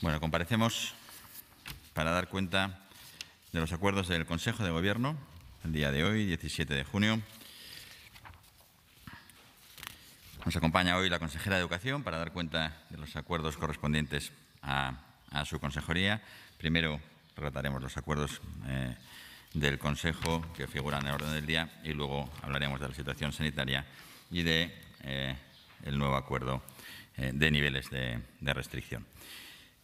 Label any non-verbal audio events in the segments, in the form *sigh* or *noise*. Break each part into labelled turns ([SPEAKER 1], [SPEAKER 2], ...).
[SPEAKER 1] Bueno, comparecemos para dar cuenta de los acuerdos del Consejo de Gobierno el día de hoy, 17 de junio. Nos acompaña hoy la consejera de Educación para dar cuenta de los acuerdos correspondientes a, su consejería. Primero relataremos los acuerdos eh, del Consejo que figuran en el orden del día y luego hablaremos de la situación sanitaria y de eh, nuevo acuerdo eh, de niveles de restricción.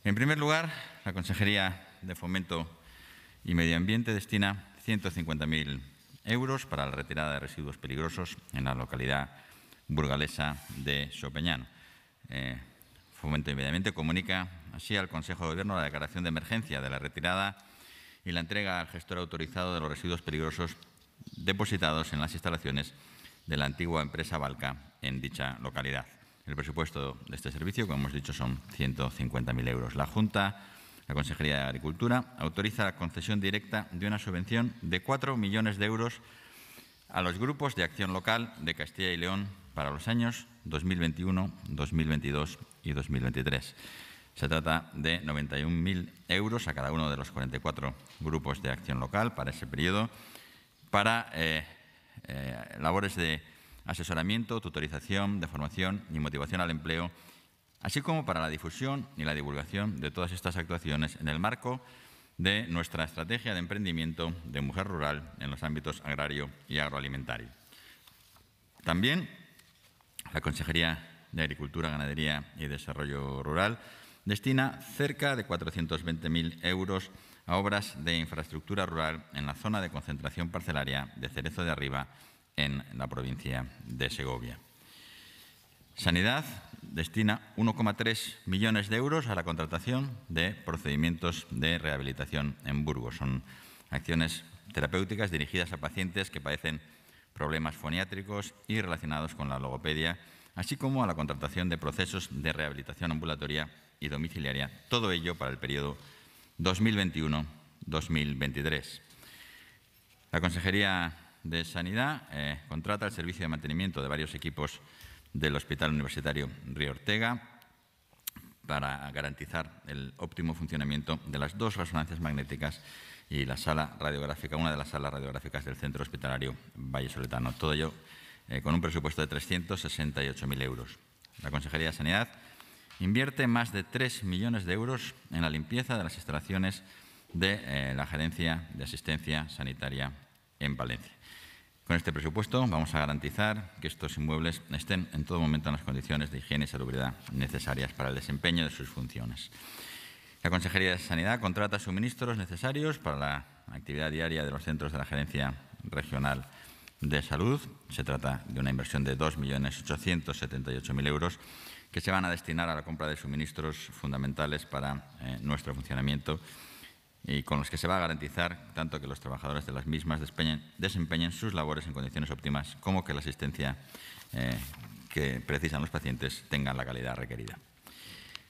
[SPEAKER 1] En primer lugar, la Consejería de Fomento y Medio Ambiente destina 150.000 euros para la retirada de residuos peligrosos en la localidad burgalesa de Sopeñán. Eh, Fomento y Medio Ambiente comunica así al Consejo de Gobierno la declaración de emergencia de la retirada y la entrega al gestor autorizado de los residuos peligrosos depositados en las instalaciones de la antigua empresa Balca en dicha localidad. El presupuesto de este servicio, como hemos dicho, son 150.000 euros. La Junta, la Consejería de Agricultura, autoriza la concesión directa de una subvención de 4 millones de euros a los grupos de acción local de Castilla y León para los años 2021, 2022 y 2023. Se trata de 91.000 euros a cada uno de los 44 grupos de acción local para ese periodo, para eh, eh, labores de asesoramiento, tutorización, de formación y motivación al empleo, así como para la difusión y la divulgación de todas estas actuaciones en el marco de nuestra estrategia de emprendimiento de mujer rural en los ámbitos agrario y agroalimentario. También la Consejería de Agricultura, Ganadería y Desarrollo Rural destina cerca de 420.000 euros a obras de infraestructura rural en la zona de concentración parcelaria de Cerezo de Arriba en la provincia de Segovia. Sanidad destina 1,3 millones de euros a la contratación de procedimientos de rehabilitación en Burgos. Son acciones terapéuticas dirigidas a pacientes que padecen problemas foniátricos y relacionados con la logopedia, así como a la contratación de procesos de rehabilitación ambulatoria y domiciliaria, todo ello para el periodo 2021-2023. La Consejería de Sanidad eh, contrata el servicio de mantenimiento de varios equipos del Hospital Universitario Río Ortega para garantizar el óptimo funcionamiento de las dos resonancias magnéticas y la sala radiográfica, una de las salas radiográficas del Centro Hospitalario Valle Soletano. Todo ello eh, con un presupuesto de 368.000 euros. La Consejería de Sanidad invierte más de 3 millones de euros en la limpieza de las instalaciones de eh, la Gerencia de Asistencia Sanitaria en Valencia. Con este presupuesto vamos a garantizar que estos inmuebles estén en todo momento en las condiciones de higiene y salubridad necesarias para el desempeño de sus funciones. La Consejería de Sanidad contrata suministros necesarios para la actividad diaria de los centros de la Gerencia Regional de Salud. Se trata de una inversión de 2.878.000 euros que se van a destinar a la compra de suministros fundamentales para eh, nuestro funcionamiento y con los que se va a garantizar tanto que los trabajadores de las mismas desempeñen sus labores en condiciones óptimas como que la asistencia eh, que precisan los pacientes tenga la calidad requerida.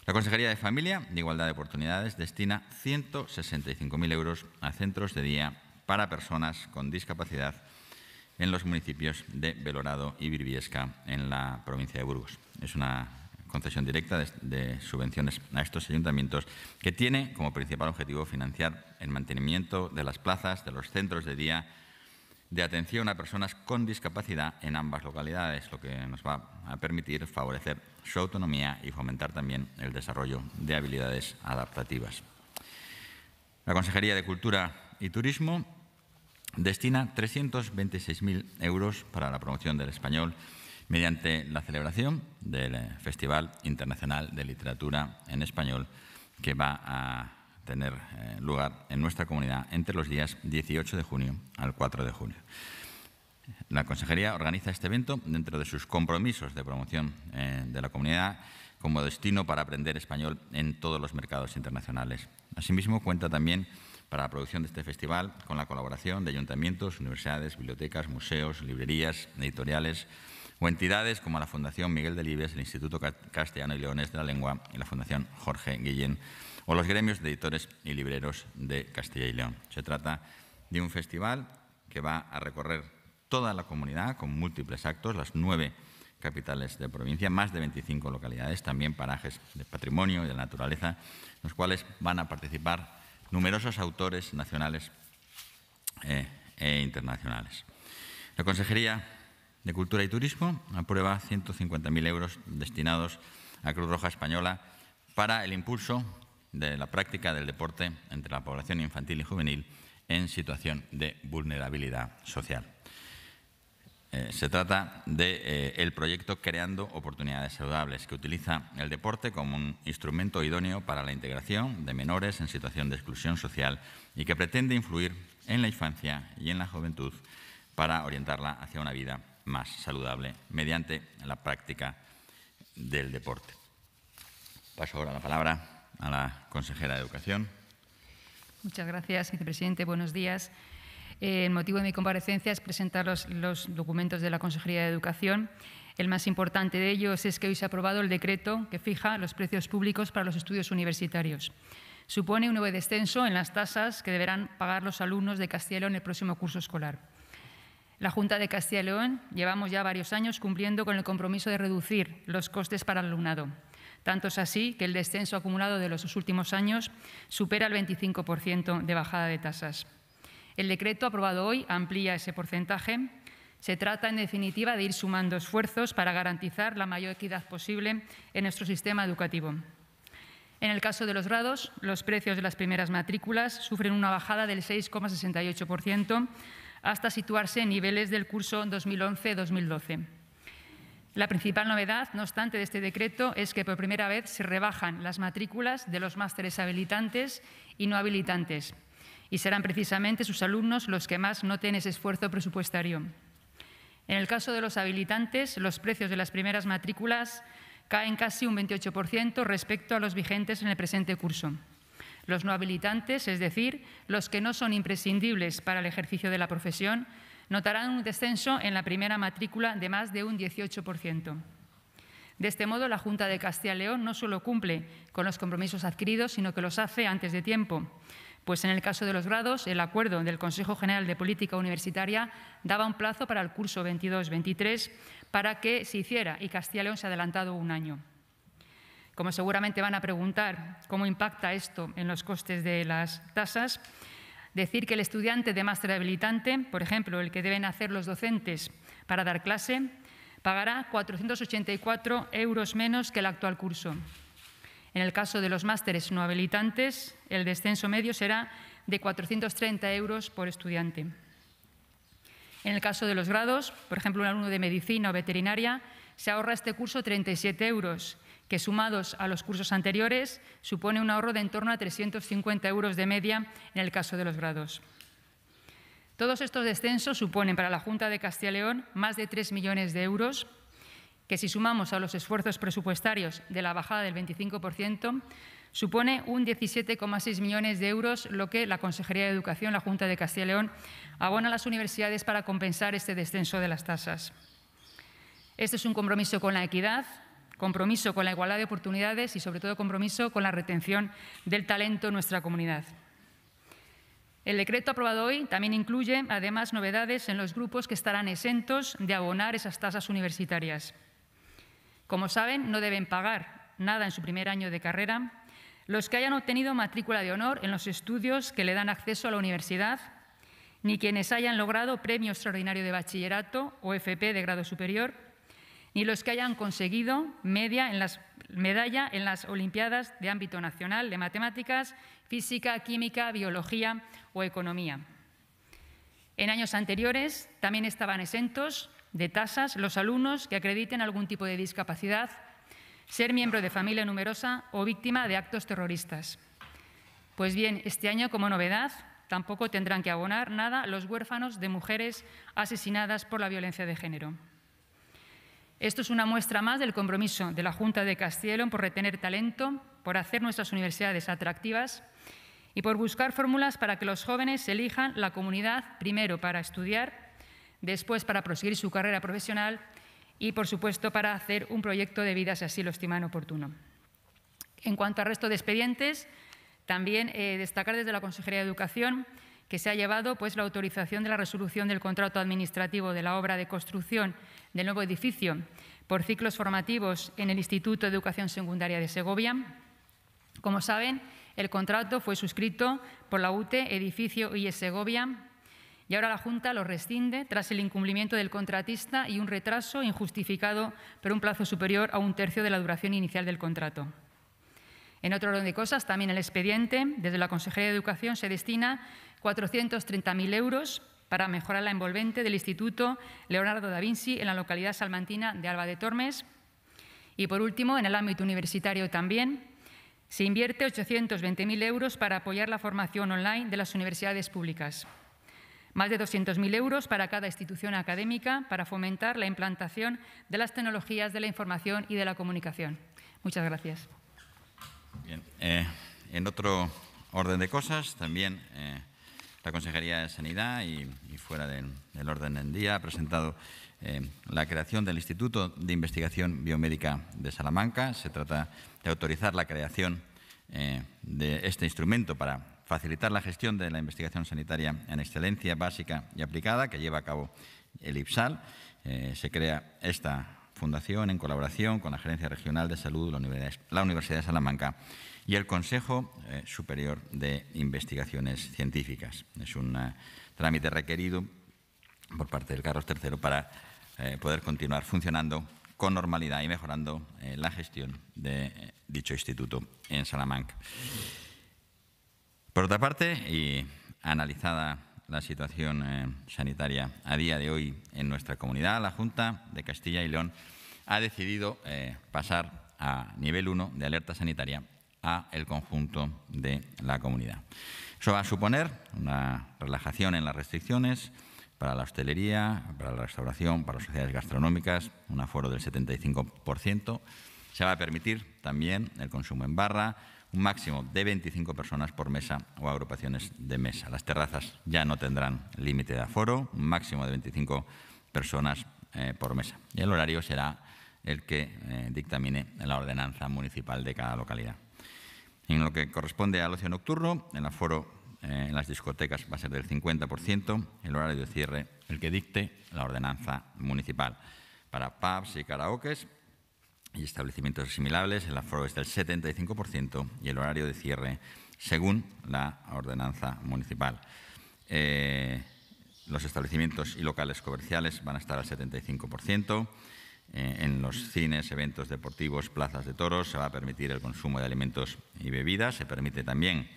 [SPEAKER 1] La Consejería de Familia de Igualdad de Oportunidades destina 165.000 euros a centros de día para personas con discapacidad en los municipios de Belorado y Birbiesca, en la provincia de Burgos. Es una concesión directa de, subvenciones a estos ayuntamientos, que tiene como principal objetivo financiar el mantenimiento de las plazas, de los centros de día, de atención a personas con discapacidad en ambas localidades, lo que nos va a permitir favorecer su autonomía y fomentar también el desarrollo de habilidades adaptativas. La Consejería de Cultura y Turismo destina 326.000 euros para la promoción del español mediante la celebración del eh, Festival Internacional de Literatura en Español que va a tener eh, lugar en nuestra comunidad entre los días 18 de junio al 4 de junio. La Consejería organiza este evento dentro de sus compromisos de promoción eh, de la comunidad como destino para aprender español en todos los mercados internacionales. Asimismo, cuenta también para la producción de este festival con la colaboración de ayuntamientos, universidades, bibliotecas, museos, librerías, editoriales, o entidades como la Fundación Miguel de Delibes, el Instituto Castellano y Leones de la Lengua y la Fundación Jorge Guillén, o los gremios de editores y libreros de Castilla y León. Se trata de un festival que va a recorrer toda la comunidad con múltiples actos, las nueve capitales de provincia, más de 25 localidades, también parajes de patrimonio y de naturaleza, en los cuales van a participar numerosos autores nacionales eh, e internacionales. La Consejería de Cultura y Turismo aprueba 150.000 euros destinados a Cruz Roja Española para el impulso de la práctica del deporte entre la población infantil y juvenil en situación de vulnerabilidad social. Eh, se trata del de, eh, el proyecto Creando Oportunidades Saludables, que utiliza el deporte como un instrumento idóneo para la integración de menores en situación de exclusión social y que pretende influir en la infancia y en la juventud para orientarla hacia una vida más saludable mediante la práctica del deporte. Paso ahora la palabra a la consejera de Educación.
[SPEAKER 2] Muchas gracias, vicepresidente. Buenos días. Eh, el motivo de mi comparecencia es presentar los, documentos de la Consejería de Educación. El más importante de ellos es que hoy se ha aprobado el decreto que fija los precios públicos para los estudios universitarios. Supone un nuevo descenso en las tasas que deberán pagar los alumnos de Castellón en el próximo curso escolar. La Junta de Castilla y León llevamos ya varios años cumpliendo con el compromiso de reducir los costes para el alumnado. Tanto es así que el descenso acumulado de los últimos años supera el 25% de bajada de tasas. El decreto aprobado hoy amplía ese porcentaje. Se trata, en definitiva, de ir sumando esfuerzos para garantizar la mayor equidad posible en nuestro sistema educativo. En el caso de los grados, los precios de las primeras matrículas sufren una bajada del 6,68% hasta situarse en niveles del curso 2011-2012. La principal novedad, no obstante, de este decreto es que por primera vez se rebajan las matrículas de los másteres habilitantes y no habilitantes, y serán precisamente sus alumnos los que más noten ese esfuerzo presupuestario. En el caso de los habilitantes, los precios de las primeras matrículas caen casi un 28% respecto a los vigentes en el presente curso. Los no habilitantes, es decir, los que no son imprescindibles para el ejercicio de la profesión, notarán un descenso en la primera matrícula de más de un 18%. De este modo, la Junta de Castilla y León no solo cumple con los compromisos adquiridos, sino que los hace antes de tiempo, pues en el caso de los grados, el acuerdo del Consejo General de Política Universitaria daba un plazo para el curso 22-23 para que se hiciera y Castilla y León se ha adelantado un año. Como seguramente van a preguntar cómo impacta esto en los costes de las tasas, decir que el estudiante de máster habilitante, por ejemplo, el que deben hacer los docentes para dar clase, pagará 484 euros menos que el actual curso. En el caso de los másteres no habilitantes, el descenso medio será de 430 euros por estudiante. En el caso de los grados, por ejemplo, un alumno de medicina o veterinaria se ahorra este curso 37 euros que sumados a los cursos anteriores supone un ahorro de en torno a 350 euros de media en el caso de los grados. Todos estos descensos suponen para la Junta de Castilla y León más de 3 millones de euros, que si sumamos a los esfuerzos presupuestarios de la bajada del 25%, supone un 17,6 millones de euros, lo que la Consejería de Educación, la Junta de Castilla y León, abona a las universidades para compensar este descenso de las tasas. Este es un compromiso con la equidad, compromiso con la igualdad de oportunidades y, sobre todo, compromiso con la retención del talento en nuestra comunidad. El decreto aprobado hoy también incluye, además, novedades en los grupos que estarán exentos de abonar esas tasas universitarias. Como saben, no deben pagar nada en su primer año de carrera los que hayan obtenido matrícula de honor en los estudios que le dan acceso a la universidad, ni quienes hayan logrado premio extraordinario de bachillerato o FP de grado superior, ni los que hayan conseguido media en las, medalla en las Olimpiadas de ámbito nacional de matemáticas, física, química, biología o economía. En años anteriores también estaban exentos de tasas los alumnos que acrediten algún tipo de discapacidad, ser miembro de familia numerosa o víctima de actos terroristas. Pues bien, este año como novedad tampoco tendrán que abonar nada los huérfanos de mujeres asesinadas por la violencia de género. Esto es una muestra más del compromiso de la Junta de Castellón por retener talento, por hacer nuestras universidades atractivas y por buscar fórmulas para que los jóvenes elijan la comunidad primero para estudiar, después para proseguir su carrera profesional y, por supuesto, para hacer un proyecto de vida si así lo estiman oportuno. En cuanto al resto de expedientes, también eh, destacar desde la Consejería de Educación que se ha llevado pues, la autorización de la resolución del contrato administrativo de la obra de construcción del nuevo edificio por ciclos formativos en el Instituto de Educación Secundaria de Segovia. Como saben, el contrato fue suscrito por la UTE, Edificio IE Segovia, y ahora la Junta lo rescinde tras el incumplimiento del contratista y un retraso injustificado por un plazo superior a un tercio de la duración inicial del contrato. En otro orden de cosas, también el expediente, desde la Consejería de Educación, se destina 430.000 euros para mejorar la envolvente del Instituto Leonardo da Vinci en la localidad salmantina de Alba de Tormes. Y por último, en el ámbito universitario también, se invierte 820.000 euros para apoyar la formación online de las universidades públicas. Más de 200.000 euros para cada institución académica para fomentar la implantación de las tecnologías de la información y de la comunicación. Muchas gracias.
[SPEAKER 1] Bien. Eh, en otro orden de cosas, también eh, la Consejería de Sanidad y, fuera del, orden del día ha presentado eh, la creación del Instituto de Investigación Biomédica de Salamanca. Se trata de autorizar la creación eh, de este instrumento para facilitar la gestión de la investigación sanitaria en excelencia básica y aplicada que lleva a cabo el IPSAL. Eh, se crea esta fundación en colaboración con la Gerencia Regional de Salud, de la Universidad de Salamanca y el Consejo eh, Superior de Investigaciones Científicas. Es un eh, trámite requerido por parte del Carlos III para eh, poder continuar funcionando con normalidad y mejorando la gestión de dicho instituto en Salamanca. Por otra parte, y analizada la situación sanitaria a día de hoy en nuestra comunidad, la Junta de Castilla y León ha decidido pasar a nivel 1 de alerta sanitaria el conjunto de la comunidad. Eso va a suponer una relajación en las restricciones para la hostelería, para la restauración, para las sociedades gastronómicas, un aforo del 75%. Se va a permitir también el consumo en barra, un máximo de 25 personas por mesa o agrupaciones de mesa. Las terrazas ya no tendrán límite de aforo, un máximo de 25 personas eh, por mesa. Y el horario será el que eh, dictamine la ordenanza municipal de cada localidad. En lo que corresponde al ocio nocturno, el aforo eh, en las discotecas va a ser del 50%, el horario de cierre el que dicte la ordenanza municipal. Para pubs y karaokes y establecimientos asimilables, el aforo es del 75% y el horario de cierre según la ordenanza municipal. Eh, los establecimientos y locales comerciales van a estar al 75%. Eh, en los cines, eventos deportivos, plazas de toros, se va a permitir el consumo de alimentos y bebidas, se permite también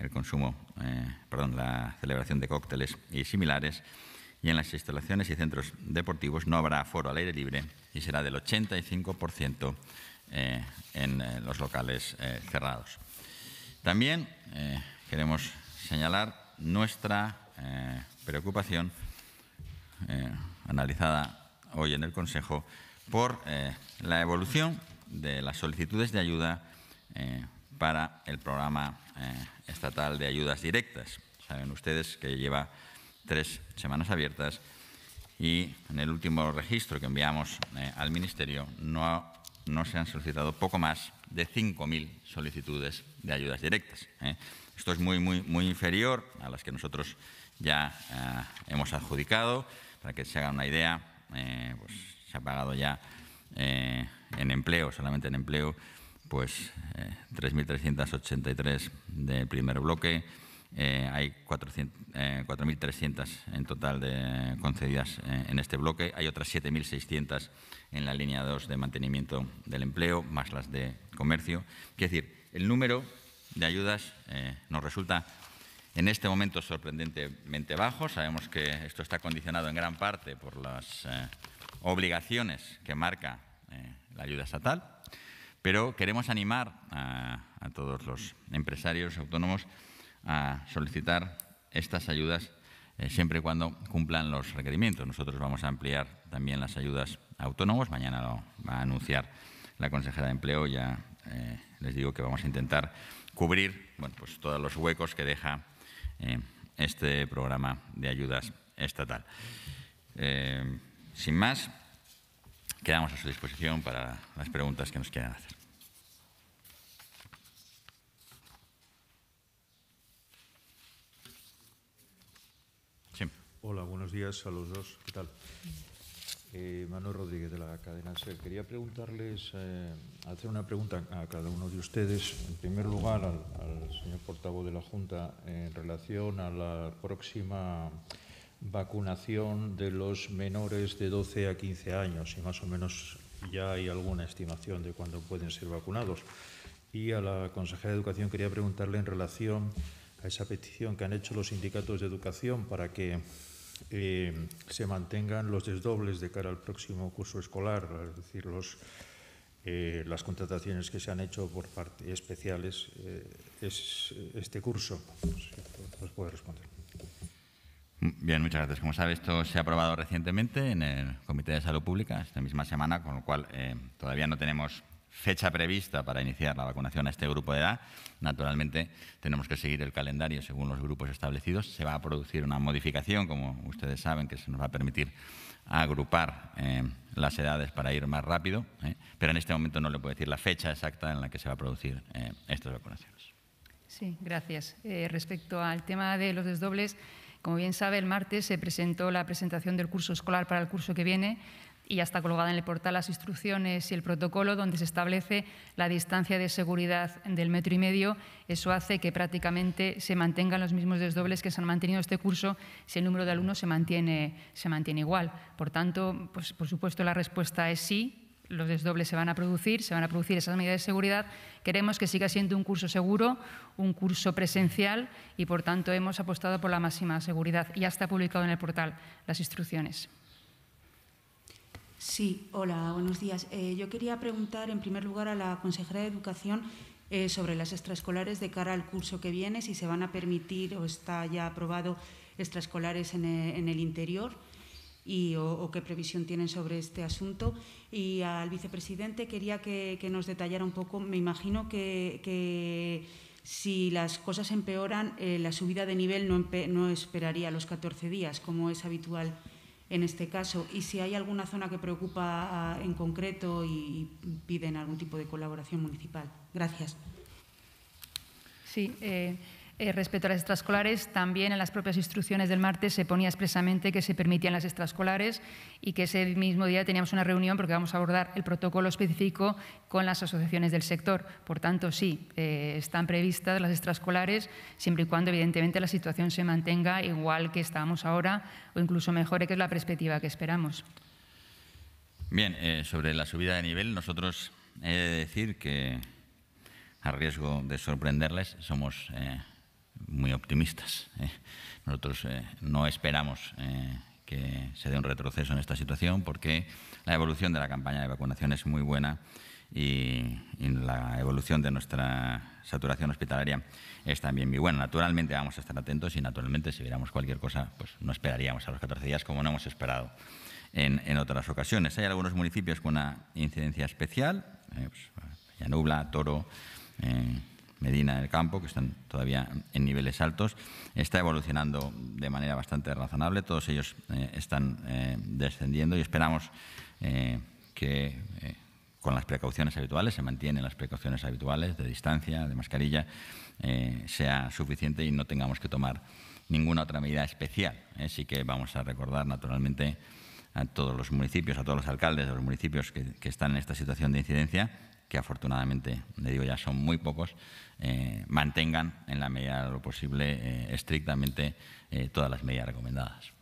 [SPEAKER 1] el consumo, eh, perdón, la celebración de cócteles y similares, y en las instalaciones y centros deportivos no habrá foro al aire libre y será del 85% eh, en los locales cerrados. También queremos señalar nuestra preocupación analizada hoy en el Consejo por eh, la evolución de las solicitudes de ayuda eh, para el programa eh, estatal de ayudas directas. Saben ustedes que lleva tres semanas abiertas y en el último registro que enviamos al Ministerio no, no se han solicitado poco más de 5.000 solicitudes de ayudas directas. Esto es muy, muy, muy inferior a las que nosotros ya hemos adjudicado. Para que se hagan una idea, pues ha pagado ya eh, en empleo, solamente en empleo, pues 3.383 eh, del primer bloque. Eh, hay 4.300 en total de concedidas en este bloque. Hay otras 7.600 en la línea 2 de mantenimiento del empleo, más las de comercio. Es decir, el número de ayudas nos resulta en este momento sorprendentemente bajo. Sabemos que esto está condicionado en gran parte por las obligaciones que marca eh, la ayuda estatal, pero queremos animar a, todos los empresarios autónomos a solicitar estas ayudas eh, siempre y cuando cumplan los requerimientos. Nosotros vamos a ampliar también las ayudas autónomos, mañana lo va a anunciar la consejera de empleo, ya eh, les digo que vamos a intentar cubrir bueno, pues, todos los huecos que deja este programa de ayudas estatal. Sin más, quedamos a su disposición para las preguntas que nos quieran hacer.
[SPEAKER 3] Hola, buenos días a los dos. ¿Qué tal? Eh, Manuel Rodríguez de la cadena SER. Quería preguntarles, eh, hacer una pregunta a cada uno de ustedes. En primer lugar, al, al señor portavoz de la Junta, en relación a la próxima vacunación de los menores de 12 a 15 años y más o menos ya hay alguna estimación de cuándo pueden ser vacunados. Y a la consejera de Educación quería preguntarle en relación a esa petición que han hecho los sindicatos de educación para que eh, se mantengan los desdobles de cara al próximo curso escolar, es decir, eh, las contrataciones que se han hecho por parte especiales eh, este curso. Si puede responder.
[SPEAKER 1] Bien, muchas gracias. Como sabe, esto se ha aprobado recientemente en el Comité de Salud Pública, esta misma semana, con lo cual eh, todavía no tenemos fecha prevista para iniciar la vacunación a este grupo de edad. Naturalmente, tenemos que seguir el calendario según los grupos establecidos. Se va a producir una modificación, como ustedes saben, que se nos va a permitir agrupar eh, las edades para ir más rápido, eh, pero en este momento no le puedo decir la fecha exacta en la que se va a producir estas vacunaciones.
[SPEAKER 2] Sí, gracias. respecto al tema de los desdobles, como bien sabe, el martes se presentó la presentación del curso escolar para el curso que viene y ya está colgada en el portal las instrucciones y el protocolo donde se establece la distancia de seguridad del metro y medio. Eso hace que prácticamente se mantengan los mismos desdobles que se han mantenido este curso si el número de alumnos se mantiene, igual. Por tanto, pues, por supuesto, la respuesta es sí los desdobles se van a producir, se van a producir esas medidas de seguridad. Queremos que siga siendo un curso seguro, un curso presencial y, por tanto, hemos apostado por la máxima seguridad. Ya está publicado en el portal las instrucciones.
[SPEAKER 4] Sí, hola, buenos días. Eh, yo quería preguntar, en primer lugar, a la consejera de Educación eh, sobre las extraescolares de cara al curso que viene, si se van a permitir o está ya aprobado extraescolares en e, el interior y, o, qué previsión tienen sobre este asunto. Y al vicepresidente quería que, nos detallara un poco, me imagino que, si las cosas empeoran, eh, la subida de nivel no, esperaría los 14 días, como es habitual en este caso, y si hay alguna zona que preocupa en concreto y, piden algún tipo de colaboración municipal. Gracias.
[SPEAKER 2] Sí. Eh, eh, respecto a las extraescolares, también en las propias instrucciones del martes se ponía expresamente que se permitían las extraescolares y que ese mismo día teníamos una reunión porque vamos a abordar el protocolo específico con las asociaciones del sector. Por tanto, sí, eh, están previstas las extraescolares siempre y cuando, evidentemente, la situación se mantenga igual que estábamos ahora o incluso mejore, que es la perspectiva que esperamos.
[SPEAKER 1] Bien, eh, sobre la subida de nivel, nosotros he de decir que, a riesgo de sorprenderles, somos muy optimistas. ¿eh? Nosotros eh, no esperamos eh, que se dé un retroceso en esta situación porque la evolución de la campaña de vacunación es muy buena y, la evolución de nuestra saturación hospitalaria es también muy buena. Naturalmente vamos a estar atentos y naturalmente si viéramos cualquier cosa pues no esperaríamos a los 14 días como no hemos esperado en, en otras ocasiones. Hay algunos municipios con una incidencia especial, pues, Llanubla, Toro. Medina del Campo, que están todavía en niveles altos, está evolucionando de manera bastante razonable. Todos ellos eh, están eh, descendiendo y esperamos eh, que con las precauciones habituales, se mantienen las precauciones habituales de distancia, de mascarilla, sea suficiente y no tengamos que tomar ninguna otra medida especial. Así que vamos a recordar, naturalmente, a todos los municipios, a todos los alcaldes de los municipios que están en esta situación de incidencia, que afortunadamente, le digo ya, son muy pocos, eh, mantengan en la medida de lo posible eh, estrictamente eh, todas las medidas recomendadas.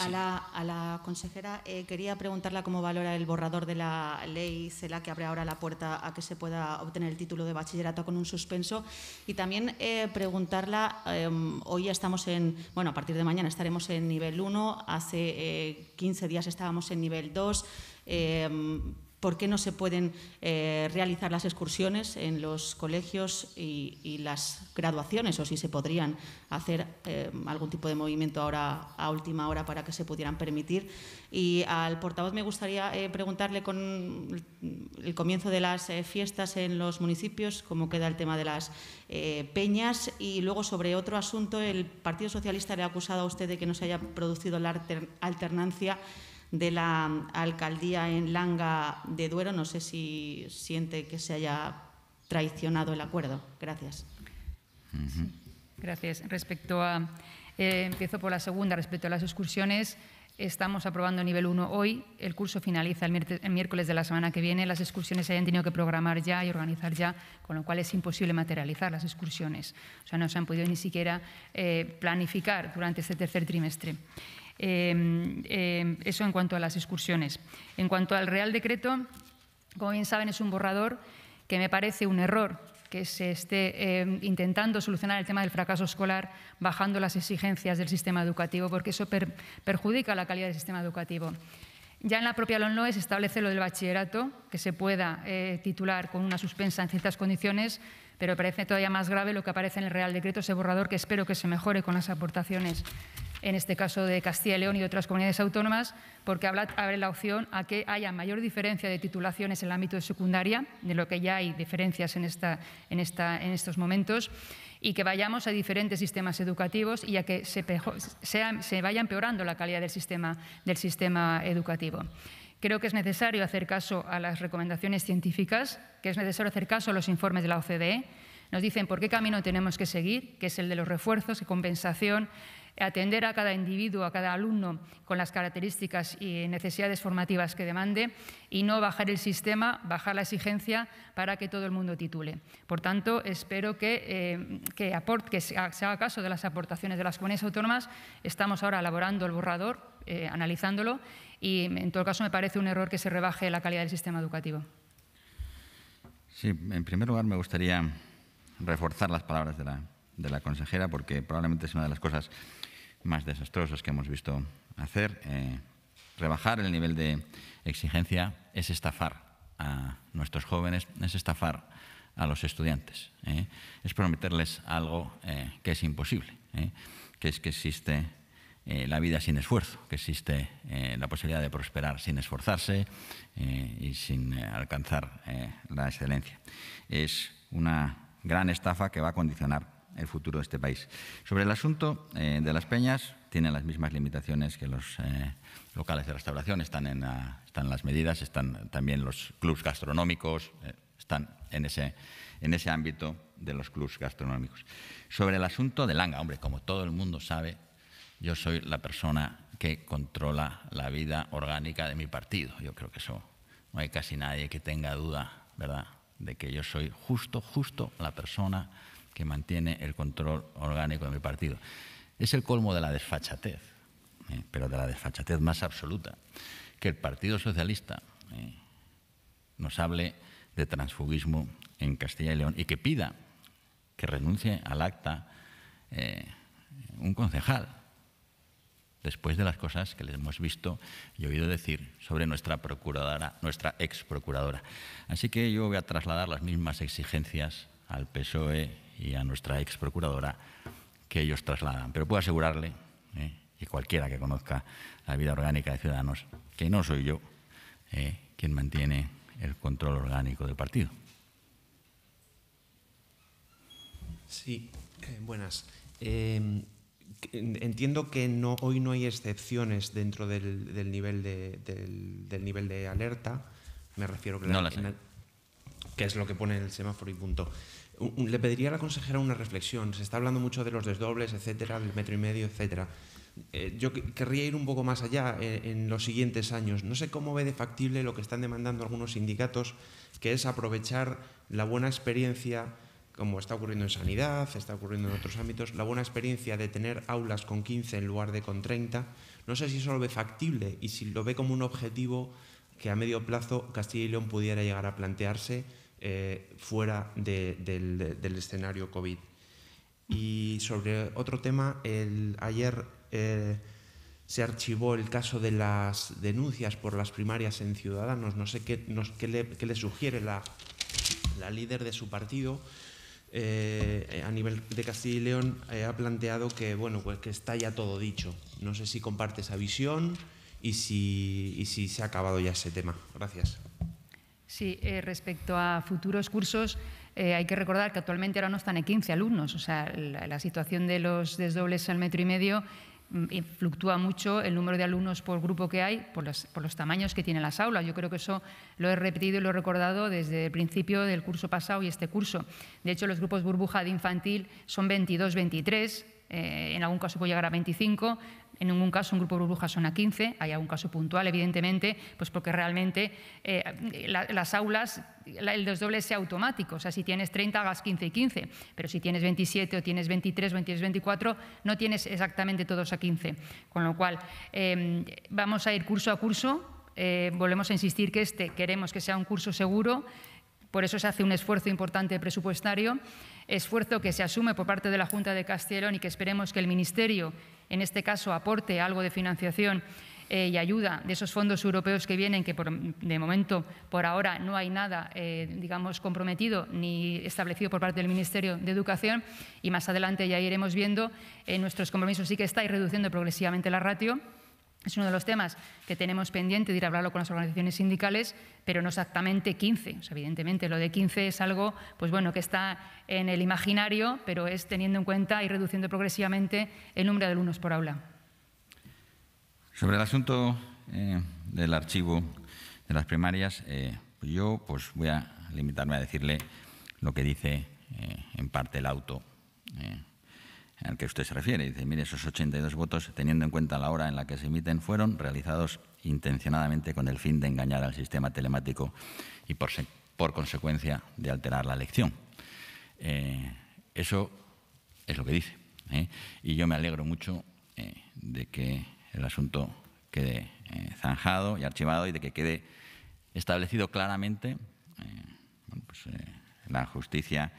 [SPEAKER 4] A la, a la consejera quería preguntarla cómo valora el borrador de la ley CELA que abre ahora la puerta a que se pueda obtener el título de bachillerato con un suspenso y también preguntarla, em, hoy estamos en, bueno, a partir de mañana estaremos en nivel 1, hace 15 días estábamos en nivel 2 por qué no se pueden eh, realizar las excursiones en los colegios y, las graduaciones, o si se podrían hacer eh, algún tipo de movimiento ahora a última hora para que se pudieran permitir. Y al portavoz me gustaría eh, preguntarle con el comienzo de las fiestas en los municipios, cómo queda el tema de las peñas y luego sobre otro asunto, el Partido Socialista le ha acusado a usted de que no se haya producido la alternancia de la mm, alcaldía en Langa de Duero. No sé si siente que se haya traicionado el acuerdo. Gracias. gracias. Respecto a, eh, empiezo por la segunda, respecto a
[SPEAKER 2] las excursiones. Estamos aprobando nivel 1 hoy, el curso finaliza el miércoles de la semana que viene, las excursiones se hayan tenido que programar ya y organizar ya, con lo cual es imposible materializar las excursiones. O sea, no se han podido ni siquiera eh, planificar durante este tercer trimestre. Em, em, eso en cuanto a las excursiones. En cuanto al Real Decreto, como bien saben, es un borrador que me parece un error que se esté em, intentando solucionar el tema del fracaso escolar bajando las exigencias del sistema educativo, porque eso perjudica la calidad del sistema educativo. Ya en la propia LONLOE se establece lo del bachillerato, que se pueda eh, titular con una suspensa en ciertas condiciones, pero parece todavía más grave lo que aparece en el Real Decreto, ese borrador que espero que se mejore con las aportaciones en este caso de Castilla y León y otras comunidades autónomas, porque abre la opción a que haya mayor diferencia de titulaciones en el ámbito de secundaria, de lo que ya hay diferencias en, estos momentos, y que vayamos a diferentes sistemas educativos y a que se, vaya empeorando la calidad del sistema, del sistema educativo. Creo que es necesario hacer caso a las recomendaciones científicas, que es necesario hacer caso a los informes de la OCDE. Nos dicen por qué camino tenemos que seguir, que es el de los refuerzos, y compensación, atender a cada individuo, a cada alumno con las características y necesidades formativas que demande y no bajar el sistema, bajar la exigencia para que todo el mundo titule. Por tanto, espero que, eh, que se haga caso de las aportaciones de las comunidades autónomas. Estamos ahora elaborando el borrador, eh, analizándolo y en todo caso me parece un error que se rebaje la calidad del sistema educativo.
[SPEAKER 1] Sí, en primer lugar me gustaría reforzar las palabras de la, de la consejera porque probablemente es una de las cosas más desastrosas que hemos visto hacer. Eh, rebajar el nivel de exigencia es estafar a nuestros jóvenes, es estafar a los estudiantes, eh. es prometerles algo eh, que es imposible, que es que existe la vida sin esfuerzo, que existe la posibilidad de prosperar sin esforzarse y sin alcanzar la excelencia. Es una gran estafa que va a condicionar el futuro de este país. Sobre el asunto eh, de las peñas, tienen las mismas limitaciones que los eh, locales de restauración, están en, están las medidas, están también los clubs gastronómicos, eh, están en ese, en ese ámbito de los clubs gastronómicos. Sobre el asunto de langa, hombre, como todo el mundo sabe, yo soy la persona que controla la vida orgánica de mi partido. Yo creo que eso no hay casi nadie que tenga duda, ¿verdad?, de que yo soy justo, justo la persona que mantiene el control orgánico de mi partido. Es el colmo de la desfachatez, eh, pero de la desfachatez más absoluta, que el Partido Socialista eh, nos hable de transfugismo en Castilla y León y que pida que renuncie al acta eh, un concejal, después de las cosas que les hemos visto y oído decir sobre nuestra procuradora, nuestra ex procuradora. Así que yo voy a trasladar las mismas exigencias al PSOE y a nuestra ex procuradora que ellos trasladan. Pero puedo asegurarle, eh, y cualquiera que conozca la vida orgánica de Ciudadanos, que no soy yo eh, quien mantiene el control orgánico del partido.
[SPEAKER 5] Sí, eh, buenas. Em, entiendo que no, hoy no hay excepciones dentro del, nivel, de, del, nivel de alerta. Me refiero que, que es lo que pone el semáforo y punto. Le pediría a la consejera una reflexión. Se está hablando mucho de los desdobles, etcétera, del metro y medio, etcétera. Eh, yo querría ir un poco más allá eh, en los siguientes años. No sé cómo ve de factible lo que están demandando algunos sindicatos, que es aprovechar la buena experiencia, como está ocurriendo en sanidad, está ocurriendo en otros ámbitos, la buena experiencia de tener aulas con 15 en lugar de con 30. No sé si eso lo ve factible y si lo ve como un objetivo que a medio plazo Castilla y León pudiera llegar a plantearse eh, fuera del, escenario COVID. Y sobre otro tema, el, ayer eh, se archivó el caso de las denuncias por las primarias en Ciudadanos. No sé qué, nos, le, sugiere la, líder de su partido. Eh, a nivel de Castilla y León ha planteado que bueno pues que está ya todo dicho. No sé si comparte esa visión y si, y si se ha acabado ya ese tema. Gracias.
[SPEAKER 2] Sí, eh, respecto a futuros cursos, eh, hay que recordar que actualmente ahora no están en 15 alumnos, o sea, la, situación de los desdobles al metro y medio mm, fluctúa mucho el número de alumnos por grupo que hay, por los, por los, tamaños que tienen las aulas. Yo creo que eso lo he repetido y lo he recordado desde el principio del curso pasado y este curso. De hecho, los grupos burbuja de infantil son 22-23, eh, en algún caso puede llegar a 25, en ningún caso un grupo de burbujas son a 15, hay algún caso puntual, evidentemente, pues porque realmente eh, las aulas, el el doble sea automático, o sea, si tienes 30 hagas 15 y 15, pero si tienes 27 o tienes 23 o tienes 24, no tienes exactamente todos a 15, con lo cual em, vamos a ir curso a curso, eh, volvemos a insistir que este queremos que sea un curso seguro, por eso se hace un esfuerzo importante presupuestario, esfuerzo que se asume por parte de la Junta de Castellón y que esperemos que el Ministerio, en este caso, aporte algo de financiación eh, y ayuda de esos fondos europeos que vienen, que por, de momento, por ahora, no hay nada, eh, digamos, comprometido ni establecido por parte del Ministerio de Educación. Y más adelante ya iremos viendo, en eh, nuestros compromisos sí que está y reduciendo progresivamente la ratio es uno de los temas que tenemos pendiente de ir a hablarlo con las organizaciones sindicales, pero no exactamente 15. evidentemente, lo de 15 es algo pues bueno, que está en el imaginario, pero es teniendo en cuenta y reduciendo progresivamente el número de alumnos por aula.
[SPEAKER 1] Sobre el asunto eh, del archivo de las primarias, eh, pues yo pues voy a limitarme a decirle lo que dice eh, en parte el auto al que usted se refiere. Dice, mire, esos 82 votos, teniendo en cuenta la hora en la que se emiten, fueron realizados intencionadamente con el fin de engañar al sistema telemático y por, por consecuencia de alterar la elección. Eh, eso es lo que dice. ¿eh? Y yo me alegro mucho eh, de que el asunto quede zanjado y archivado y de que quede establecido claramente pues, la justicia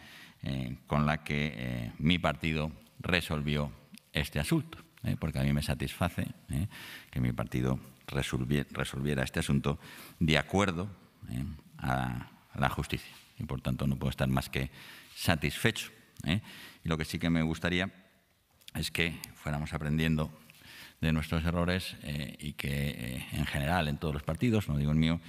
[SPEAKER 1] con la que mi partido resolvió este asunto, ¿eh? porque a mí me satisface ¿eh? que mi partido resolviera, este asunto de acuerdo ¿eh? a la justicia. Y por tanto no puedo estar más que satisfecho. Y lo que sí que me gustaría es que fuéramos aprendiendo de nuestros errores y que en general en todos los partidos, no digo el mío,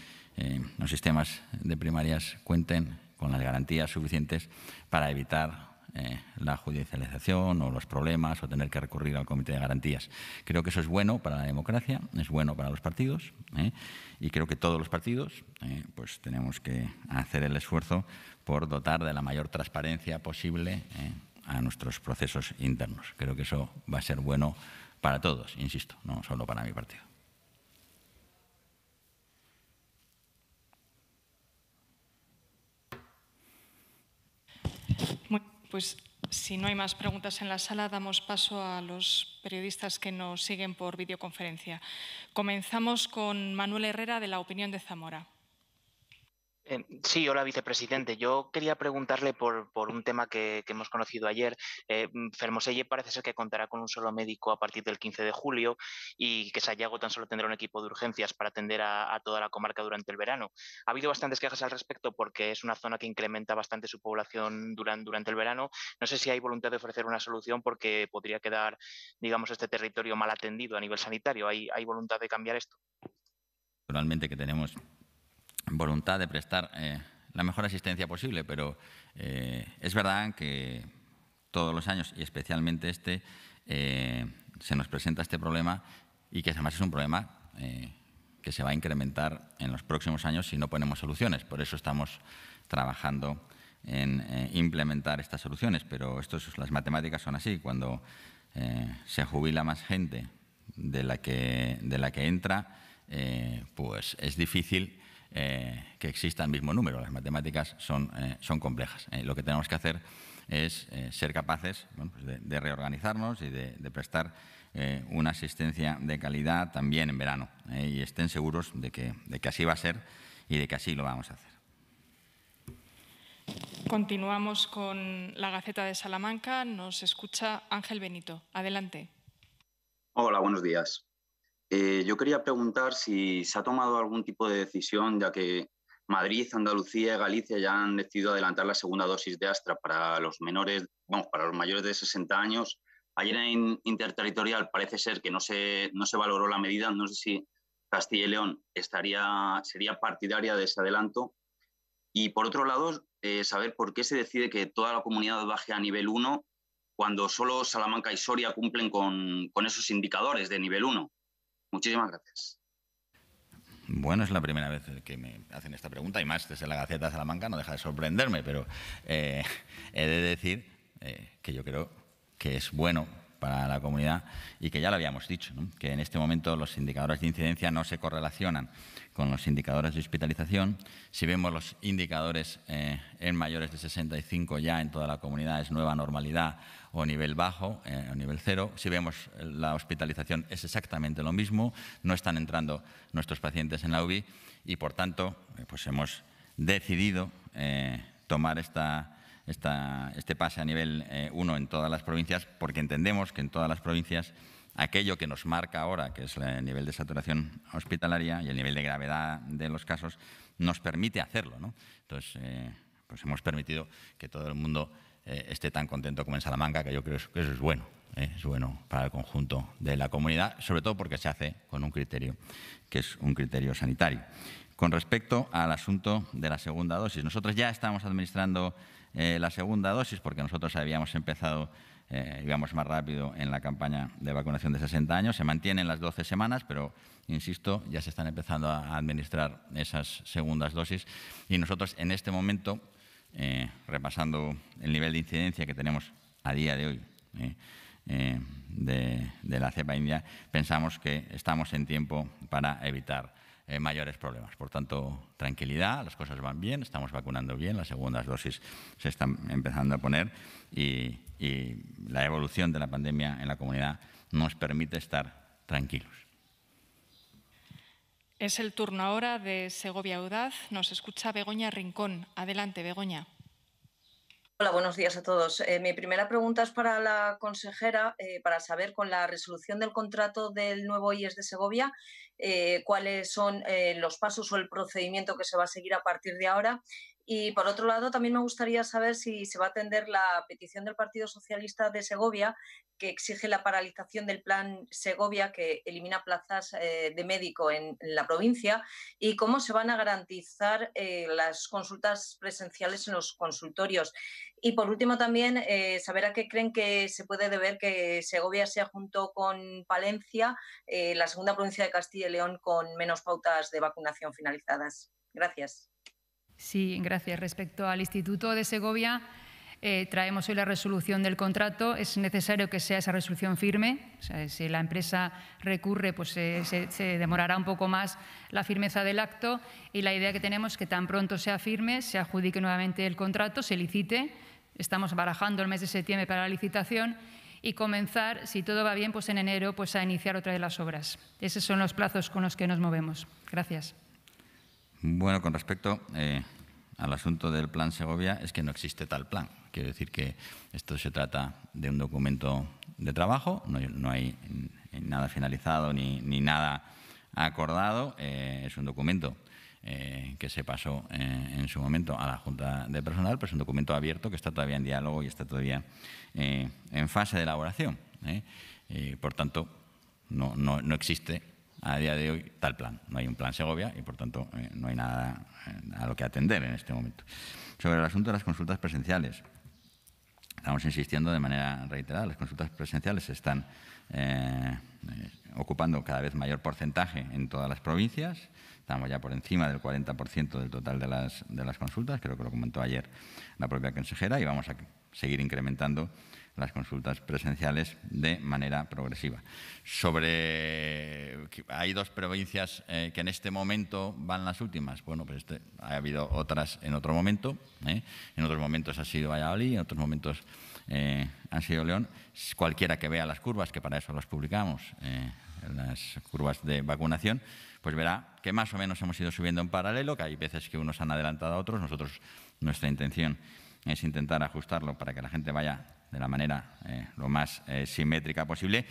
[SPEAKER 1] los sistemas de primarias cuenten con las garantías suficientes para evitar eh, la judicialización o los problemas o tener que recurrir al Comité de Garantías. Creo que eso es bueno para la democracia, es bueno para los partidos eh, y creo que todos los partidos eh, pues tenemos que hacer el esfuerzo por dotar de la mayor transparencia posible a nuestros procesos internos. Creo que eso va a ser bueno para todos, insisto, no solo para mi partido.
[SPEAKER 6] Pues si no hay más preguntas en la sala, damos paso a los periodistas que nos siguen por videoconferencia. Comenzamos con Manuel Herrera de La Opinión de Zamora.
[SPEAKER 5] Em, sí, hola vicepresidente. Yo quería preguntarle por, un tema que, hemos conocido ayer. Eh, mm, Fermoselle parece ser que contará con un solo médico a partir del 15 de julio y que Sayago tan solo tendrá un equipo de urgencias para atender a, toda la comarca durante el verano. Ha habido bastantes quejas al respecto porque es una zona que incrementa bastante su población durante, durante el verano. No sé si hay voluntad de ofrecer una solución porque podría quedar, digamos, este territorio mal atendido a nivel sanitario. ¿Hay, hay voluntad de cambiar esto?
[SPEAKER 1] Naturalmente que tenemos voluntad de prestar eh, la mejor asistencia posible, pero eh, es verdad que todos los años, y especialmente este, eh, se nos presenta este problema y que además es un problema que se va a incrementar en los próximos años si no ponemos soluciones. Por eso estamos trabajando en implementar estas soluciones, pero esto las matemáticas son así. Cuando se jubila más gente de la que, de la que entra, pues es difícil eh, que exista el mismo número. Las matemáticas son, eh, son complejas. Eh, lo que tenemos que hacer es ser capaces pues de, reorganizarnos y de, prestar una asistencia de calidad también en verano. y estén seguros de que, de que así va a ser y de que así lo vamos a hacer.
[SPEAKER 6] Continuamos con la Gaceta de Salamanca. Nos escucha Ángel Benito. Adelante.
[SPEAKER 1] Hola, buenos días. Eh, yo quería preguntar si se ha tomado algún tipo de decisión, ya que Madrid, Andalucía y Galicia ya han decidido adelantar la segunda dosis de Astra para los menores, vamos, para los mayores de 60 años. Ayer en Interterritorial parece ser que no se, no se valoró la medida. No sé si Castilla y León estaría, sería partidaria de ese adelanto. Y por otro lado, eh, saber por qué se decide que toda la comunidad baje a nivel 1 cuando solo Salamanca y Soria cumplen con, con esos indicadores de nivel 1. Muchísimas gracias. Bueno, es la primera vez que me hacen esta pregunta y más desde la Gaceta de Salamanca no deja de sorprenderme, pero eh, he de decir eh, que yo creo que es bueno para la comunidad y que ya lo habíamos dicho, que en este momento los indicadores de incidencia no se correlacionan con los indicadores de hospitalización. Si vemos los indicadores eh, en mayores de 65 ya en toda la comunidad es nueva normalidad o nivel bajo, eh, o nivel cero. Si vemos la hospitalización es exactamente lo mismo, no están entrando nuestros pacientes en la UBI y por tanto eh, pues hemos decidido tomar este pase a nivel 1 en todas las provincias porque entendemos que en todas las provincias aquello que nos marca ahora, que es el nivel de saturación hospitalaria y el nivel de gravedad de los casos, nos permite hacerlo. ¿no? Entonces, eh, pues hemos permitido que todo el mundo eh, esté tan contento como en Salamanca, que yo creo que eso es bueno. Eh, es bueno para el conjunto de la comunidad, sobre todo porque se hace con un criterio, que es un criterio sanitario. Con respecto al asunto de la segunda dosis, nosotros ya estamos administrando la segunda dosis porque nosotros habíamos empezado eh, más rápido en la campaña de vacunación de 60 años. Se mantienen las 12 semanas, pero, insisto, ya se están empezando a administrar esas segundas dosis. Y nosotros, en este momento, eh, repasando el nivel de incidencia que tenemos a día de hoy eh, eh, de, de la cepa india, pensamos que estamos en tiempo para evitar eh, mayores problemas. Por tanto, tranquilidad, las cosas van bien, estamos vacunando bien, las segundas dosis se están empezando a poner y, y la evolución de la pandemia en la comunidad nos permite estar tranquilos.
[SPEAKER 6] Es el turno ahora de Segovia Audaz. Nos escucha
[SPEAKER 4] Begoña Rincón. Adelante, Begoña. Hola, buenos días a todos. Eh, mi primera pregunta es para la consejera, eh, para saber con la resolución del contrato del nuevo IES de Segovia, eh, cuáles son los pasos o el procedimiento que se va a seguir a partir de ahora y por otro lado, también me gustaría saber si se va a atender la petición del Partido Socialista de Segovia, que exige la paralización del plan Segovia, que elimina plazas eh, de médico en, la provincia, y cómo se van a garantizar eh, las consultas presenciales en los consultorios. Y por último, también eh, saber a qué creen que se puede deber que Segovia sea junto con Palencia la segunda provincia de Castilla y León con menos pautas de vacunación finalizadas. Gracias.
[SPEAKER 2] Sí, gracias. Respecto al Instituto de Segovia, eh, traemos hoy la resolución del contrato. Es necesario que sea esa resolución firme. O sea, si la empresa recurre, pues eh, se, demorará un poco más la firmeza del acto. Y la idea que tenemos es que tan pronto sea firme, se adjudique nuevamente el contrato, se licite. Estamos barajando el mes de septiembre para la licitación y comenzar, si todo va bien, pues en enero pues a iniciar otra de las obras. Esos son los plazos con los que nos movemos. Gracias.
[SPEAKER 1] Bueno, con respecto eh, al asunto del plan Segovia, es que no existe tal plan. Quiero decir que esto se trata de un documento de trabajo, no, hay nada finalizado ni, nada acordado. Eh, es un documento eh, que se pasó en su momento a la Junta de Personal, pero es un documento abierto que está todavía en diálogo y está todavía en fase de elaboración. por tanto, no, no, no existe a día de hoy tal plan. No hay un plan Segovia y, por tanto, eh, no hay nada eh, a lo que atender en este momento. Sobre el asunto de las consultas presenciales, estamos insistiendo de manera reiterada, las consultas presenciales están eh, ocupando cada vez mayor porcentaje en todas las provincias. Estamos ya por encima del 40% del total de las, de las consultas, creo que lo comentó ayer la propia consejera, y vamos a seguir incrementando las consultas presenciales de manera progresiva. Sobre hay dos provincias eh, que en este momento van las últimas. Bueno, pues este, ha habido otras en otro momento. ¿eh? En otros momentos ha sido Valladolid, en otros momentos eh, ha sido León. Cualquiera que vea las curvas, que para eso las publicamos, las curvas de vacunación, pues verá que más o menos hemos ido subiendo en paralelo, que hay veces que unos han adelantado a otros. Nosotros, nuestra intención es intentar ajustarlo para que la gente vaya de la manera eh, lo más eh, simétrica posible,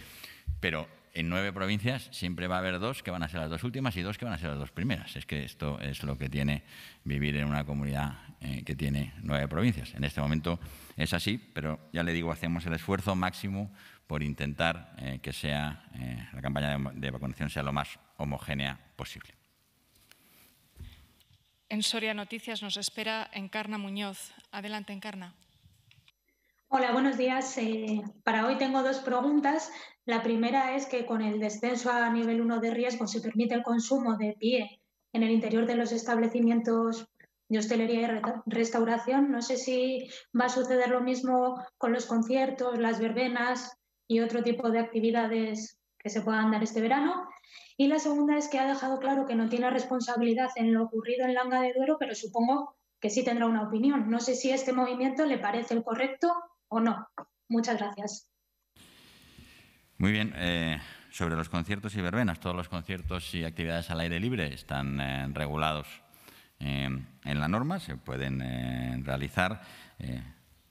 [SPEAKER 1] pero en nueve provincias siempre va a haber dos que van a ser las dos últimas y dos que van a ser las dos primeras. Es que esto es lo que tiene vivir en una comunidad eh, que tiene nueve provincias. En este momento es así, pero ya le digo, hacemos el esfuerzo máximo por intentar que sea, la campaña de vacunación sea lo más homogénea posible.
[SPEAKER 6] En Soria Noticias nos espera Encarna Muñoz. Adelante, Encarna.
[SPEAKER 4] Hola, buenos días. Eh, para hoy tengo dos preguntas. La primera es que con el descenso a nivel 1 de riesgo se permite el consumo de pie en el interior de los establecimientos de hostelería y restauración. No sé si va a suceder lo mismo con los conciertos, las verbenas y otro tipo de actividades que se puedan dar este verano. Y la segunda es que ha dejado claro que no tiene responsabilidad en lo ocurrido en Langa de Duero, pero supongo que sí tendrá una opinión. No sé si este movimiento le parece el correcto o no. Muchas gracias.
[SPEAKER 1] Muy bien. Eh, sobre los conciertos y verbenas, todos los conciertos y actividades al aire libre están eh, regulados eh, en la norma, se pueden realizar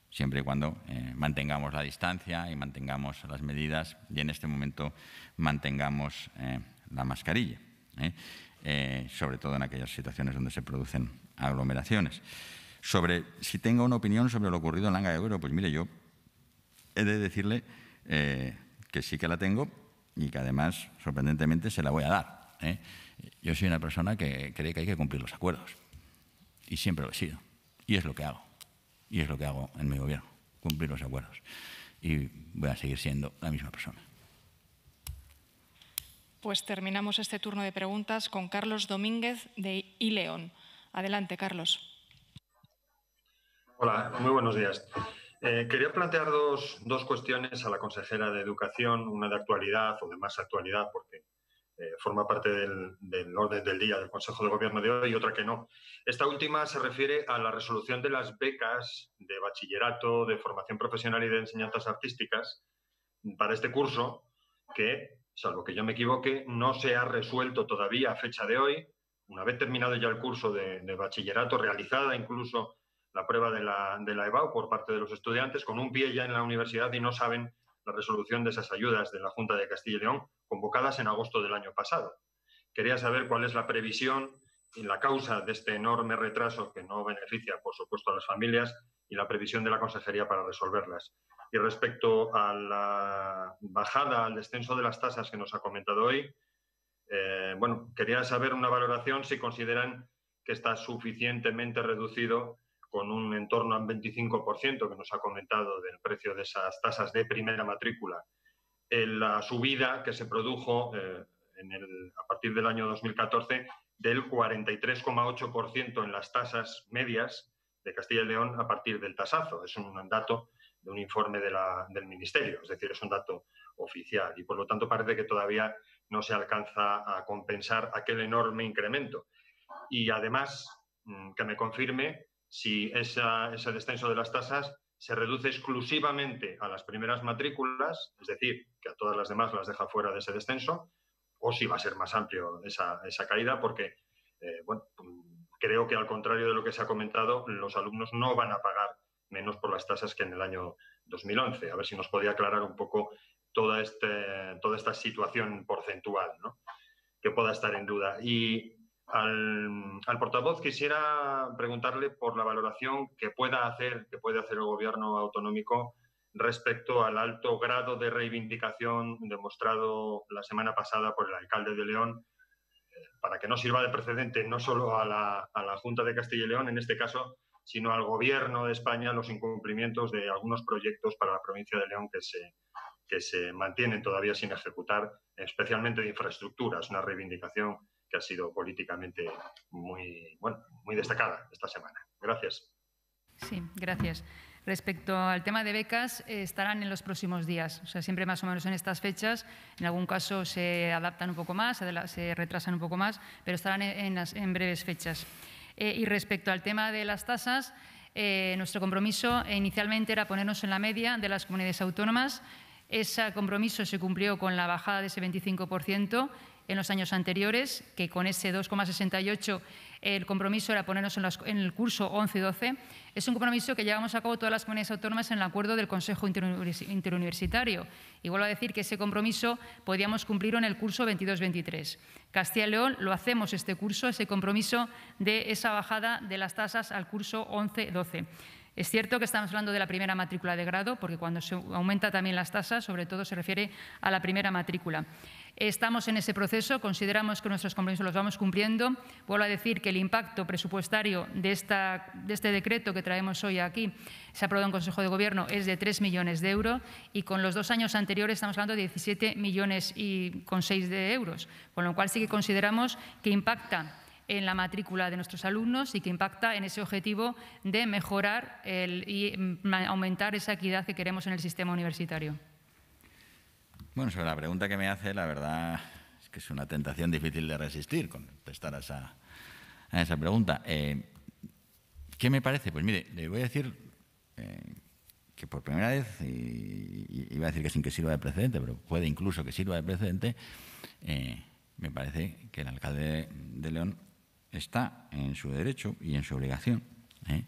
[SPEAKER 1] siempre y cuando mantengamos la distancia y mantengamos las medidas y en este momento mantengamos la mascarilla, sobre todo en aquellas situaciones donde se producen aglomeraciones sobre si tengo una opinión sobre lo ocurrido en Langa de Oro. Pues mire, yo he de decirle eh, que sí que la tengo y que además, sorprendentemente, se la voy a dar. ¿eh? Yo soy una persona que cree que hay que cumplir los acuerdos y siempre lo he sido. Y es lo que hago. Y es lo que hago en mi gobierno, cumplir los acuerdos. Y voy a seguir siendo la misma persona.
[SPEAKER 6] Pues terminamos este turno de preguntas con Carlos Domínguez de León. Adelante, Carlos.
[SPEAKER 3] Hola, muy buenos días. Eh, quería plantear dos, cuestiones a la consejera de Educación, una de actualidad o de más actualidad, porque eh, forma parte del, orden del día del Consejo de Gobierno de hoy, y otra que no. Esta última se refiere a la resolución de las becas de bachillerato, de formación profesional y de enseñanzas artísticas para este curso, que, salvo que yo me equivoque, no se ha resuelto todavía a fecha de hoy. Una vez terminado ya el curso de, de bachillerato, realizada incluso la prueba de la, de la EBAU por parte de los estudiantes con un pie ya en la universidad y no saben la resolución de esas ayudas de la Junta de Castilla y León convocadas en agosto del año pasado. Quería saber cuál es la previsión y la causa de este enorme retraso que no beneficia, por supuesto, a las familias y la previsión de la Consejería para resolverlas. Y respecto a la bajada, al descenso de las tasas que nos ha comentado hoy, eh, bueno, quería saber una valoración si consideran que está suficientemente reducido con un entorno al 25% que nos ha comentado del precio de esas tasas de primera matrícula, la subida que se produjo eh, en a partir del año 2014 del 43,8% en las tasas medias de Castilla y León a partir del tasazo. Es un dato de un informe de la, del Ministerio, es decir, es un dato oficial y por lo tanto parece que todavía no se alcanza a compensar aquel enorme incremento. Y además, mm, que me confirme si ese descenso de las tasas se reduce exclusivamente a las primeras matrículas, es decir, que a todas las demás las deja fuera de ese descenso, o si va a ser más amplio esa, caída, porque eh, mm, creo que al contrario de lo que se ha comentado, los alumnos no van a pagar menos por las tasas que en el año 2011. A ver si nos podía aclarar un poco toda, este, esta situación porcentual que pueda estar en duda. Y al, portavoz quisiera preguntarle por la valoración que pueda hacer, que puede hacer el gobierno autonómico respecto al alto grado de reivindicación demostrado la semana pasada por el alcalde de León, eh, para que no sirva de precedente no solo a la, Junta de Castilla y León, en este caso, sino al gobierno de España, los incumplimientos de algunos proyectos para la provincia de León que se, que se mantienen todavía sin ejecutar, especialmente de infraestructuras, una reivindicación que ha sido políticamente muy, bueno, muy destacada esta semana. Gracias.
[SPEAKER 2] Sí, gracias. Respecto al tema de becas, eh, estarán en los próximos días, o sea, siempre más o menos en estas fechas. En algún caso se adaptan un poco más, se retrasan un poco más, pero estarán e-, en, breves fechas. Eh, y respecto al tema de las tasas, eh, nuestro compromiso inicialmente era ponernos en la media de las comunidades autónomas. Ese compromiso se cumplió con la bajada de ese 25% en los años anteriores, que con ese 2,68 el compromiso era ponernos en, el curso 11-12. Es un compromiso que llevamos a cabo todas las comunidades autónomas en el acuerdo del Consejo Interuniversitario. Y vuelvo a decir que ese compromiso podíamos cumplirlo en el curso 22-23. Castilla y León lo hacemos este curso, ese compromiso de esa bajada de las tasas al curso 11-12. Es cierto que estamos hablando de la primera matrícula de grado, porque cuando se aumenta también las tasas, sobre todo se refiere a la primera matrícula. Estamos en ese proceso, consideramos que nuestros compromisos los vamos cumpliendo. Vuelvo a decir que el impacto presupuestario de, este decreto que traemos hoy aquí, se ha aprobado en Consejo de Gobierno, es de 3 millones de euros y con los dos años anteriores estamos hablando de 17 millones y con 6 de euros, con lo cual sí que consideramos que impacta en la matrícula de nuestros alumnos y que impacta en ese objetivo de mejorar el, y aumentar esa equidad que queremos en el sistema universitario.
[SPEAKER 1] Bueno, sobre la pregunta que me hace, la verdad es que es una tentación difícil de resistir contestar a esa, pregunta. Eh, ¿Qué me parece? Pues mire, le voy a decir eh, que por primera vez, y, iba a decir que sin que sirva de precedente, pero puede incluso que sirva de precedente, eh, me parece que el alcalde de León está en su derecho y en su obligación ¿eh?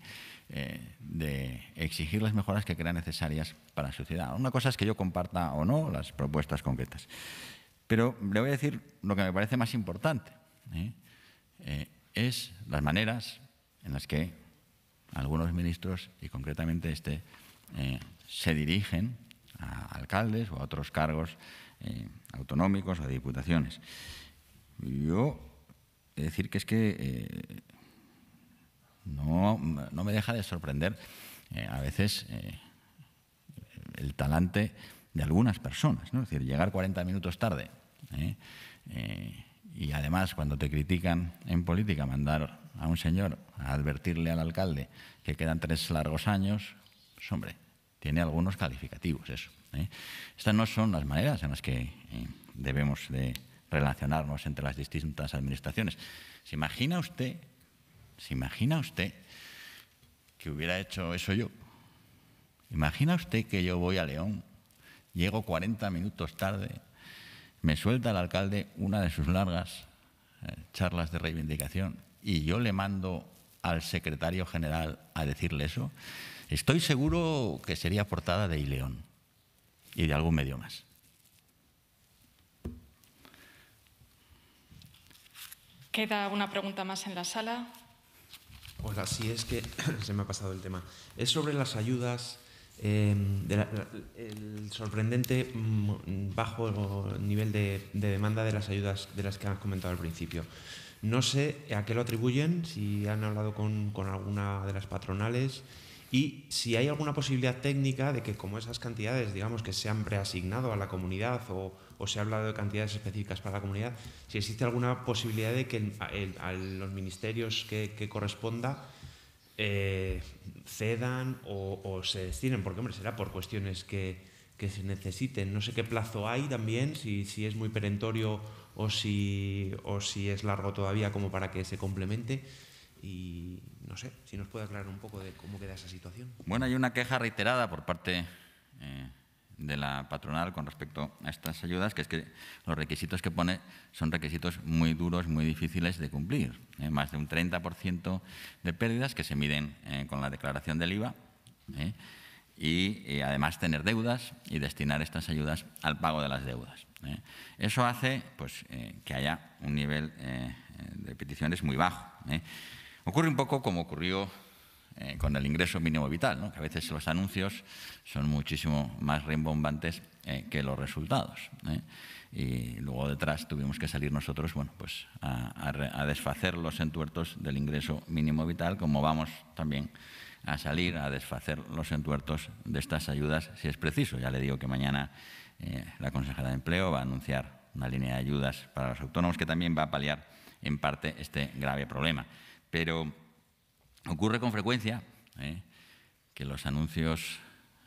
[SPEAKER 1] Eh, de exigir las mejoras que crean necesarias para su sociedad. Una cosa es que yo comparta o no las propuestas concretas, pero le voy a decir lo que me parece más importante, ¿eh? es las maneras en las que algunos ministros, y concretamente este, se dirigen a alcaldes o a otros cargos autonómicos o a diputaciones. Yo eh, decir, que es que eh, no, me deja de sorprender eh, a veces el talante de algunas personas. ¿no? Es decir, llegar 40 minutos tarde y además cuando te critican en política mandar a un señor a advertirle al alcalde que quedan tres largos años, pues hombre, tiene algunos calificativos eso. Estas no son las maneras en las que debemos de relacionarnos entre las distintas administraciones. ¿Se imagina usted, se imagina usted que hubiera hecho eso yo? ¿Imagina usted que yo voy a León, llego 40 minutos tarde, me suelta el alcalde una de sus largas eh, charlas de reivindicación y yo le mando al secretario general a decirle eso? Estoy seguro que sería portada de Ileón y de algún medio más.
[SPEAKER 6] ¿Queda una pregunta más en la sala?
[SPEAKER 1] Hola,
[SPEAKER 5] sí, es que *clears throat* se me ha pasado el tema. Es sobre las ayudas, em, el sorprendente mm, bajo nivel de, demanda de las ayudas de las que has comentado al principio. No sé a qué lo atribuyen, si han hablado con, con alguna de las patronales y si hay alguna posibilidad técnica de que como esas cantidades, digamos, que se han preasignado a la comunidad o, o se ha hablado de cantidades específicas para la comunidad, si existe alguna posibilidad de que a los ministerios que, corresponda eh, cedan o, se destinen, porque hombre, será por cuestiones que, se necesiten. No sé qué plazo hay también, si, es muy perentorio o si, si es largo todavía como para que se complemente. Y no sé, si nos puede aclarar un poco de cómo queda esa situación.
[SPEAKER 1] Bueno, hay una queja reiterada por parte eh, de la patronal con respecto a estas ayudas, que es que los requisitos que pone son requisitos muy duros, muy difíciles de cumplir. ¿eh? Más de un 30% de pérdidas que se miden eh, con la declaración del IVA ¿eh? y, además tener deudas y destinar estas ayudas al pago de las deudas. Eso hace pues, que haya un nivel de peticiones muy bajo. Ocurre un poco como ocurrió eh, con el ingreso mínimo vital, que a veces los anuncios son muchísimo más rimbombantes eh, que los resultados. ¿eh? Y luego detrás tuvimos que salir nosotros bueno, pues a, desfacer los entuertos del ingreso mínimo vital, como vamos también a salir a desfacer los entuertos de estas ayudas si es preciso. Ya le digo que mañana la consejera de Empleo va a anunciar una línea de ayudas para los autónomos que también va a paliar en parte este grave problema. Pero Ocurre con frecuencia ¿eh? que los anuncios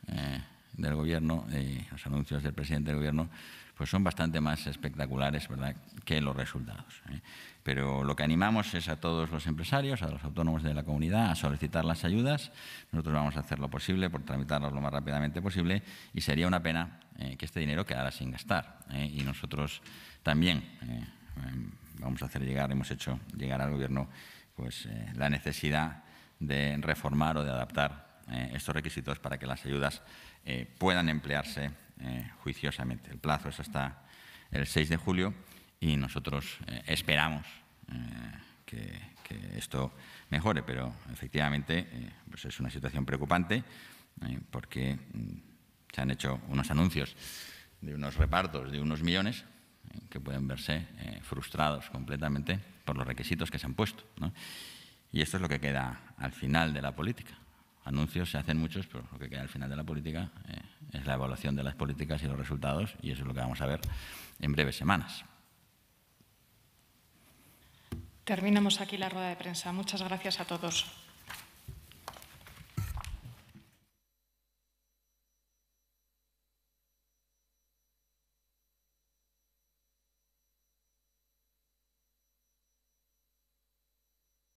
[SPEAKER 1] eh, del gobierno, eh, los anuncios del presidente del gobierno, pues son bastante más espectaculares ¿verdad? que los resultados. Pero lo que animamos es a todos los empresarios, a los autónomos de la comunidad, a solicitar las ayudas. Nosotros vamos a hacer lo posible por tramitarlas lo más rápidamente posible y sería una pena que este dinero quedara sin gastar. Y nosotros también em, vamos a hacer llegar, hemos hecho llegar al gobierno pues, la necesidad de reformar o de adaptar eh, estos requisitos para que las ayudas eh, puedan emplearse eh, juiciosamente. El plazo es hasta el 6 de julio y nosotros esperamos que, esto mejore, pero efectivamente pues es una situación preocupante porque mm, se han hecho unos anuncios de unos repartos de unos millones que pueden verse frustrados completamente por los requisitos que se han puesto. Y esto es lo que queda al final de la política. Anuncios se hacen muchos, pero lo que queda al final de la política eh, es la evaluación de las políticas y los resultados, y eso es lo que vamos a ver en breves semanas.
[SPEAKER 6] Terminamos aquí la rueda de prensa. Muchas gracias a todos.